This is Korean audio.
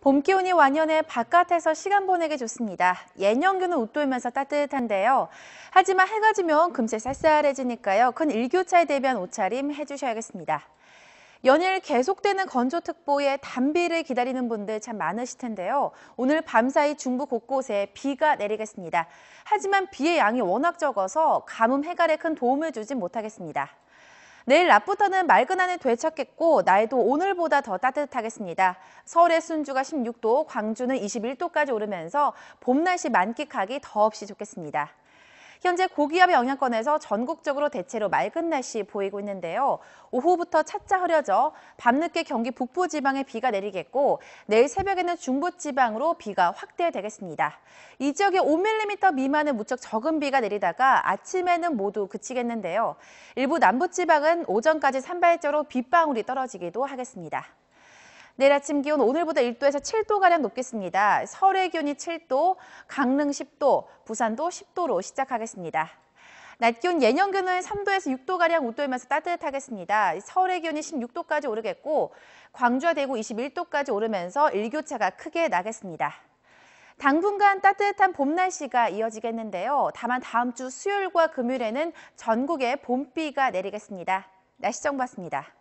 봄 기온이 완연해 바깥에서 시간 보내기 좋습니다. 예년교는 웃돌면서 따뜻한데요. 하지만 해가 지면 금세 쌀쌀해지니까요. 큰 일교차에 대비한 옷차림 해주셔야겠습니다. 연일 계속되는 건조특보에 단비를 기다리는 분들 참 많으실 텐데요. 오늘 밤사이 중부 곳곳에 비가 내리겠습니다. 하지만 비의 양이 워낙 적어서 가뭄 해갈에 큰 도움을 주진 못하겠습니다. 내일 낮부터는 맑은 하늘 되찾겠고 날도 오늘보다 더 따뜻하겠습니다. 서울의 순주가 16도, 광주는 21도까지 오르면서 봄 날씨 만끽하기 더없이 좋겠습니다. 현재 고기압의 영향권에서 전국적으로 대체로 맑은 날씨 보이고 있는데요. 오후부터 차차 흐려져 밤늦게 경기 북부 지방에 비가 내리겠고 내일 새벽에는 중부 지방으로 비가 확대되겠습니다. 이 지역에 5mm 미만의 무척 적은 비가 내리다가 아침에는 모두 그치겠는데요. 일부 남부 지방은 오전까지 산발적으로 빗방울이 떨어지기도 하겠습니다. 내일 아침 기온 오늘보다 1도에서 7도가량 높겠습니다. 설의 기온이 7도, 강릉 10도, 부산도 10도로 시작하겠습니다. 낮 기온 예년기는 온 3도에서 6도가량 웃돌면서 따뜻하겠습니다. 서울의 기온이 16도까지 오르겠고 광주와 대구 21도까지 오르면서 일교차가 크게 나겠습니다. 당분간 따뜻한 봄 날씨가 이어지겠는데요. 다만 다음 주 수요일과 금요일에는 전국에 봄비가 내리겠습니다. 날씨 정보였습니다.